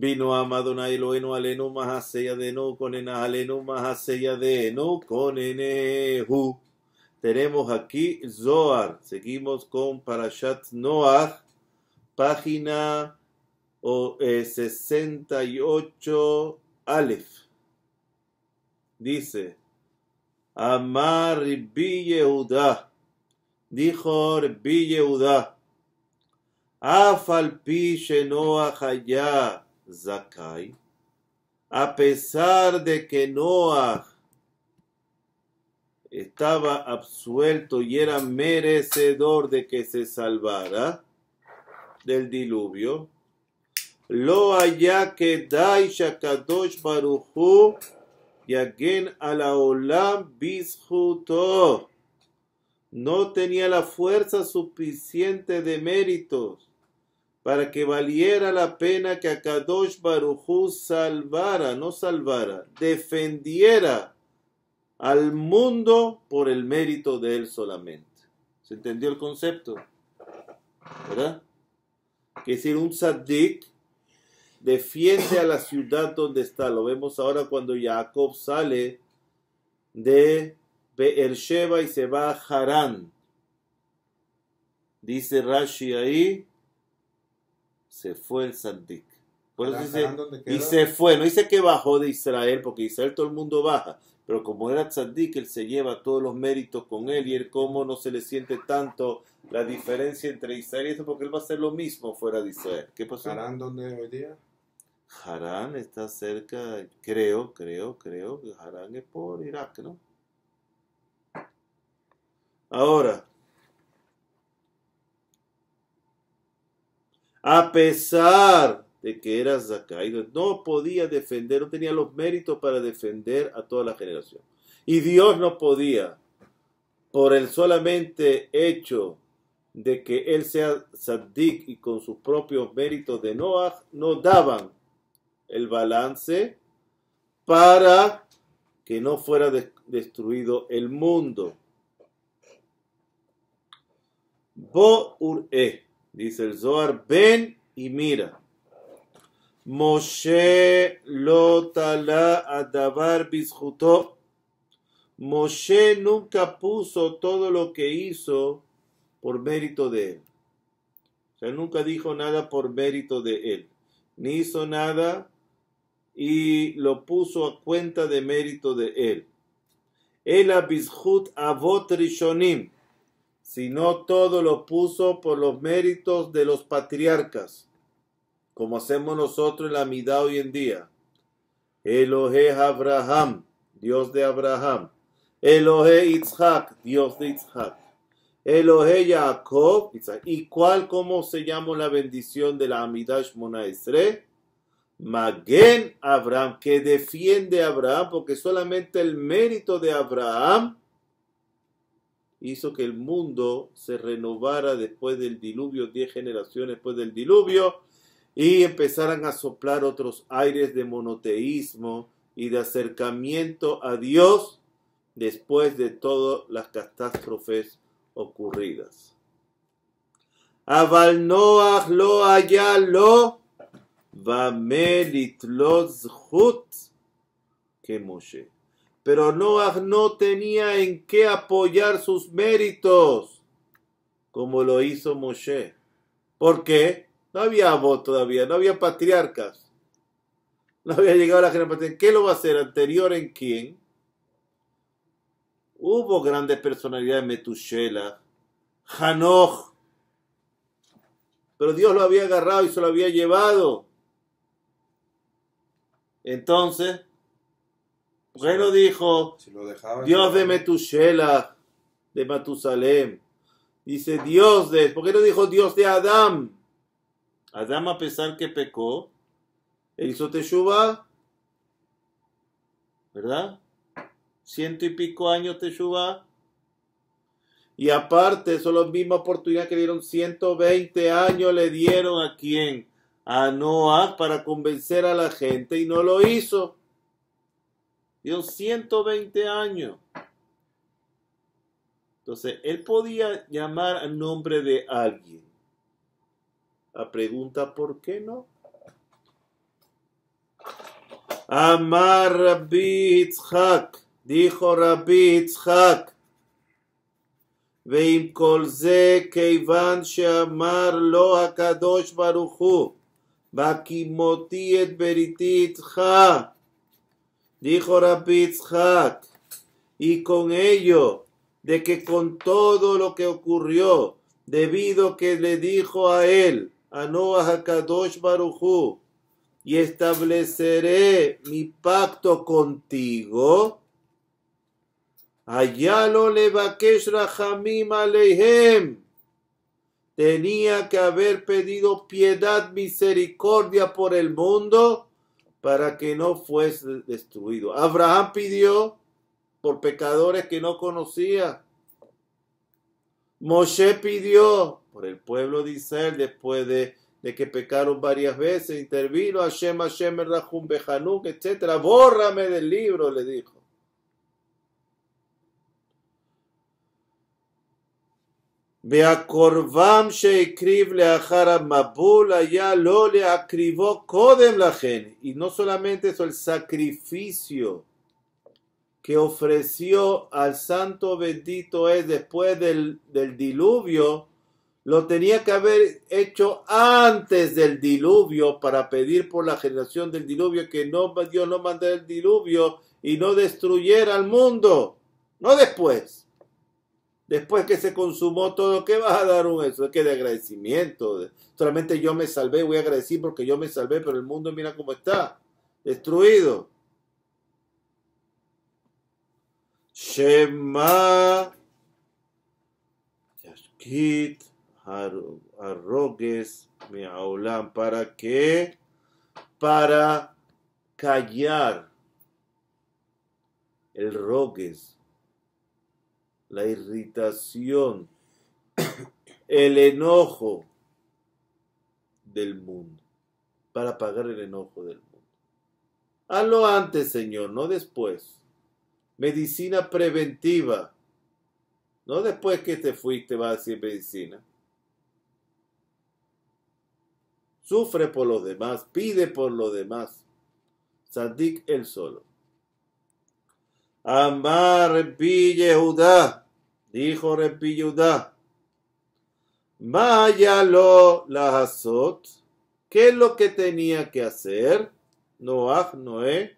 Vino de No más más de no con enehu. Tenemos aquí Zoar. Seguimos con Parashat Noah, página oh, eh, 68 Aleph. Dice, Amar Bi Yehuda. Dijo Bi Yehuda. Afal pi Noah allá a pesar de que Noah estaba absuelto y era merecedor de que se salvara del diluvio, lo haya que a Baruchu Yagen olam Bishuto no tenía la fuerza suficiente de méritos para que valiera la pena que Akadosh Barujú salvara, no salvara, defendiera al mundo por el mérito de él solamente. ¿Se entendió el concepto? ¿Verdad? Que decir, un saddik defiende a la ciudad donde está. Lo vemos ahora cuando Jacob sale de Beersheba y se va a Harán. Dice Rashi ahí, se fue el Sandik. y se fue, no dice que bajó de Israel, porque Israel todo el mundo baja, pero como era sandik él se lleva todos los méritos con él y él cómo no se le siente tanto la diferencia entre Israel y eso, porque él va a hacer lo mismo fuera de Israel. ¿Qué pasó? ¿Harán dónde hoy día? Harán está cerca, creo, creo, creo que Harán es por Irak, ¿no? Ahora, a pesar de que era Zakai, no podía defender, no tenía los méritos para defender a toda la generación. Y Dios no podía, por el solamente hecho de que él sea Saddiq, y con sus propios méritos de Noah, no daban el balance para que no fuera destruido el mundo. Bo -e. Dice el Zohar, ven y mira. Moshe lo talá adabar bizjutó. Moshe nunca puso todo lo que hizo por mérito de él. O sea, nunca dijo nada por mérito de él. Ni hizo nada y lo puso a cuenta de mérito de él. El bizchut avot rishonim sino todo lo puso por los méritos de los patriarcas, como hacemos nosotros en la mitad hoy en día. Elohe Abraham, Dios de Abraham. Elohe Isaac. Dios de Isaac. Elohe Jacob, ¿Y cuál, como se llama la bendición de la Amidash monaestre Magen Abraham, que defiende a Abraham, porque solamente el mérito de Abraham hizo que el mundo se renovara después del diluvio, diez generaciones después del diluvio, y empezaran a soplar otros aires de monoteísmo y de acercamiento a Dios después de todas las catástrofes ocurridas. aval lo lo היה pero Noah no tenía en qué apoyar sus méritos, como lo hizo Moshe. ¿Por qué? No había voz todavía, no había patriarcas. No había llegado la generación. ¿Qué lo va a hacer? ¿Anterior en quién? Hubo grandes personalidades, Metushela, Hanoj. Pero Dios lo había agarrado y se lo había llevado. Entonces, ¿Por qué no dijo, lo Dios de Metushela, de Matusalem. Dice Dios de, ¿por qué no dijo Dios de Adán? Adán a pesar que pecó, hizo teshuva, ¿verdad? Ciento y pico años teshuva. Y aparte, son las mismas oportunidades que dieron 120 años, le dieron a quién? A Noah para convencer a la gente y no lo hizo. 120 años. Entonces, él podía llamar al nombre de alguien. La pregunta, ¿por qué no? Amar Rabbi Itzhak, dijo Rabbi Itzhak. ועם que keivan כיוון שאמר lo a kadosh moti dijo Rabitzhak, y con ello, de que con todo lo que ocurrió, debido que le dijo a él, a Noah Hakadosh Baruchu, y estableceré mi pacto contigo. Allá lo levakesh rahamim aleihem. Tenía que haber pedido piedad, misericordia por el mundo para que no fuese destruido. Abraham pidió por pecadores que no conocía. Moshe pidió por el pueblo de Israel después de, que pecaron varias veces, intervino Hashem, Hashem, Rahum, Behanuk, etc. Bórrame del libro, le dijo. le la gen Y no solamente eso, el sacrificio que ofreció al santo bendito es después del, diluvio, lo tenía que haber hecho antes del diluvio para pedir por la generación del diluvio que no, Dios no mandara el diluvio y no destruyera al mundo, no después después que se consumó todo, ¿qué vas a dar un eso? Es que de agradecimiento. Solamente yo me salvé, voy a agradecer porque yo me salvé, pero el mundo mira cómo está, destruido. Shema Yashkit Arrogues aulam ¿Para qué? Para callar el rogues la irritación, el enojo del mundo, para pagar el enojo del mundo. Hazlo antes, Señor, no después. Medicina preventiva. No después que te fuiste vas a decir medicina. Sufre por los demás, pide por los demás. Sadik el solo. Amar Repi dijo Repi Yehudá. Mayalo la ¿qué es lo que tenía que hacer? Noach Noé.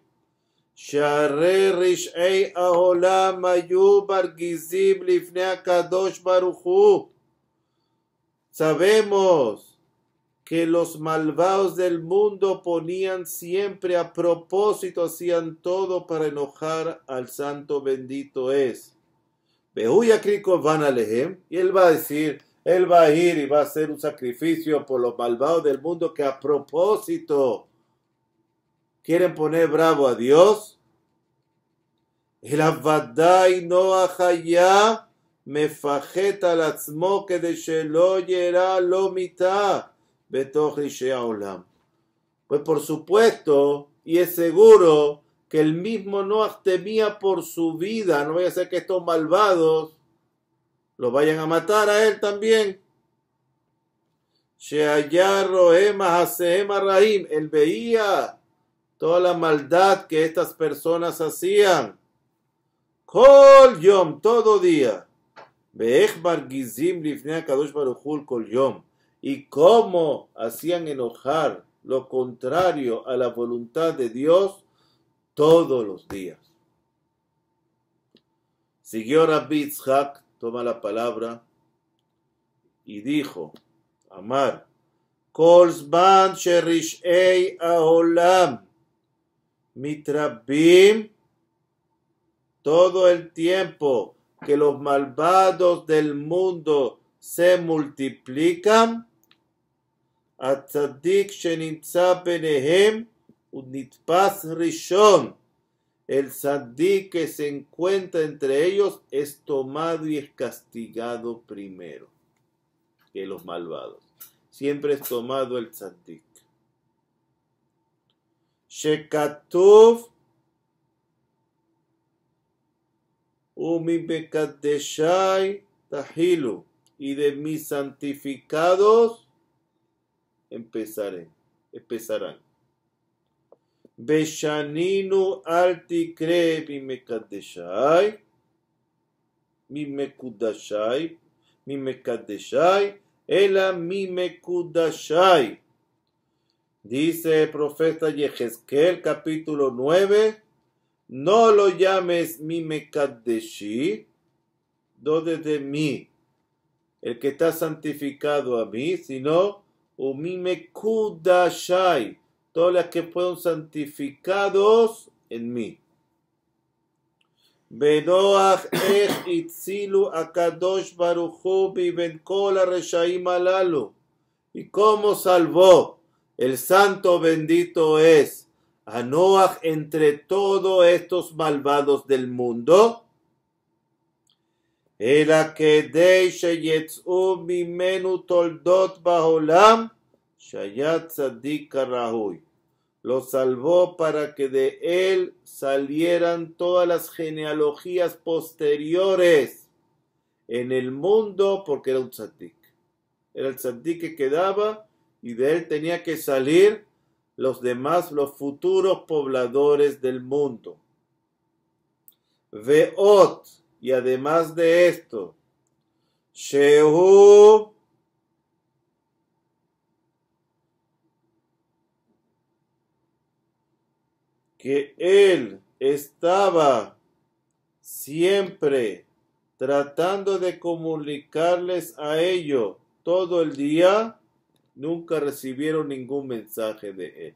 Sharerish ei Aholá Mayu Bargizib Lifnea Kadosh Baruchu. Sabemos que los malvados del mundo ponían siempre a propósito, hacían todo para enojar al santo bendito es. Behuya y él va a decir, él va a ir y va a hacer un sacrificio por los malvados del mundo que a propósito quieren poner bravo a Dios. El Abadai no Me me fajeta que de shelo lo mitad pues por supuesto y es seguro que el mismo no temía por su vida. No vaya a ser que estos malvados lo vayan a matar a él también. Él veía toda la maldad que estas personas hacían. Kol Yom, todo día. bar gizim lifnei Kadosh Baruchul Kol Yom y cómo hacían enojar lo contrario a la voluntad de Dios todos los días. Siguió Rabbi Itzhak, toma la palabra, y dijo, Amar, Kolzban aholam Mitrabim, todo el tiempo que los malvados del mundo se multiplican, el tzadik que se encuentra entre ellos es tomado y es castigado primero que los malvados. Siempre es tomado el tzadik. Shekatov Umibekadeshai Tahilu. Y de mis santificados empezaré, empezarán. Beshaninu alti mi mekudashai, mimekudashai, mimekadeshai, ela mekudashai. Dice el profeta Yehezkel, capítulo 9, no lo llames mi Deshi. donde de mí, el que está santificado a mí, sino kudashay, todas las que fueron santificados en mí. Bedoach Ech Itzilu Akadosh baruchu Ben kol Reshaim Alalu. ¿Y cómo salvó? El santo bendito es a Noach entre todos estos malvados del mundo que de mi menu toldot בעולם Shayat צדיק Rahuy Lo salvó para que de él salieran todas las genealogías posteriores en el mundo porque era un tzadik. Era el tzadik que quedaba y de él tenía que salir los demás, los futuros pobladores del mundo. Veot y además de esto, Shehu que él estaba siempre tratando de comunicarles a ellos todo el día, nunca recibieron ningún mensaje de él.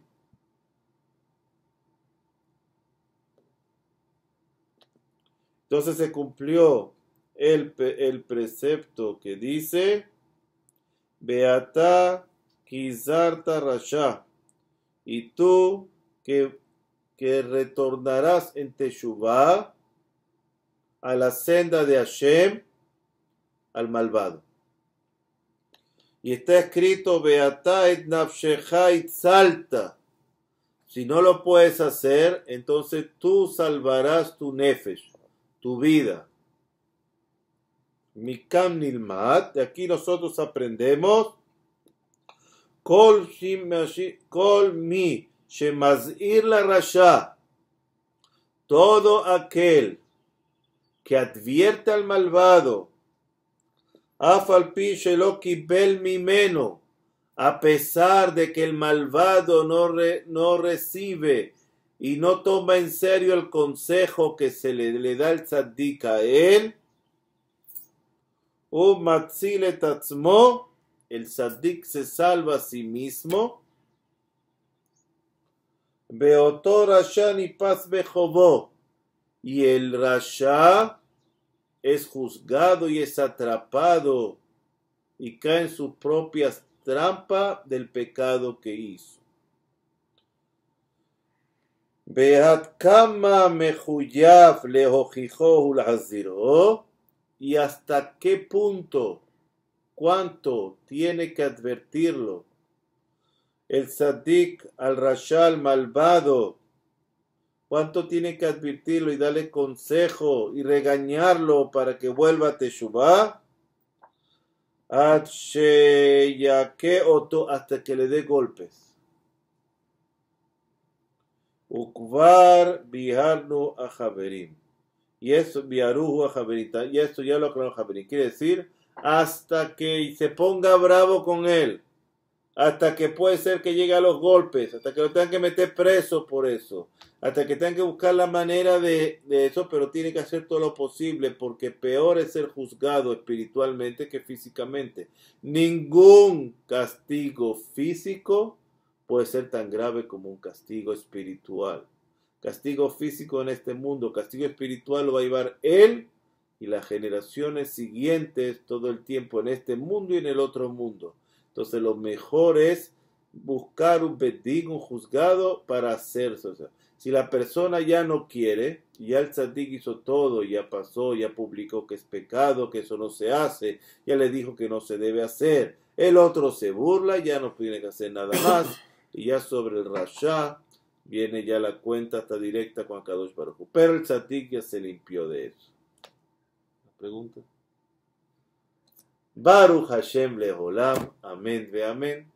Entonces se cumplió el, el precepto que dice, Beata Kizarta Rasha, y tú que, que retornarás en Teshuvah a la senda de Hashem, al malvado. Y está escrito, Beata et nafshecha salta. Si no lo puedes hacer, entonces tú salvarás tu nefesh tu vida. Mikam Nilmat, de aquí nosotros aprendemos. Kol mi shemazir la rasha. Todo aquel que advierte al malvado. Afalpi bel mi meno. A pesar de que el malvado no, no recibe y no toma en serio el consejo que se le, da el tzaddik a él, o matsile el tzaddik se salva a sí mismo, beotor rashan y paz bejobó, y el rasha es juzgado y es atrapado y cae en su propia trampa del pecado que hizo. Kama ¿Y hasta qué punto, cuánto tiene que advertirlo? El Sadik al Rashal malvado. ¿Cuánto tiene que advertirlo y darle consejo y regañarlo para que vuelva a Teshuvah? hasta que le dé golpes. Ukvar biharnu a Javerim. Y eso, biaruhu a Javerim. Y esto ya lo aclaró Javerín, Quiere decir, hasta que se ponga bravo con él. Hasta que puede ser que llegue a los golpes. Hasta que lo tengan que meter preso por eso. Hasta que tengan que buscar la manera de, de eso. Pero tiene que hacer todo lo posible. Porque peor es ser juzgado espiritualmente que físicamente. Ningún castigo físico puede ser tan grave como un castigo espiritual. Castigo físico en este mundo, castigo espiritual lo va a llevar él y las generaciones siguientes todo el tiempo en este mundo y en el otro mundo. Entonces lo mejor es buscar un bendigo un juzgado para hacerse. si la persona ya no quiere, ya el tzadik hizo todo, ya pasó, ya publicó que es pecado, que eso no se hace, ya le dijo que no se debe hacer. El otro se burla, ya no tiene que hacer nada más. y ya sobre el Rasha viene ya la cuenta hasta directa con Akadosh baruch Pero el Tzadik ya se limpió de eso. La ¿Pregunta? Baruch Hashem Leholam, amén ve amén.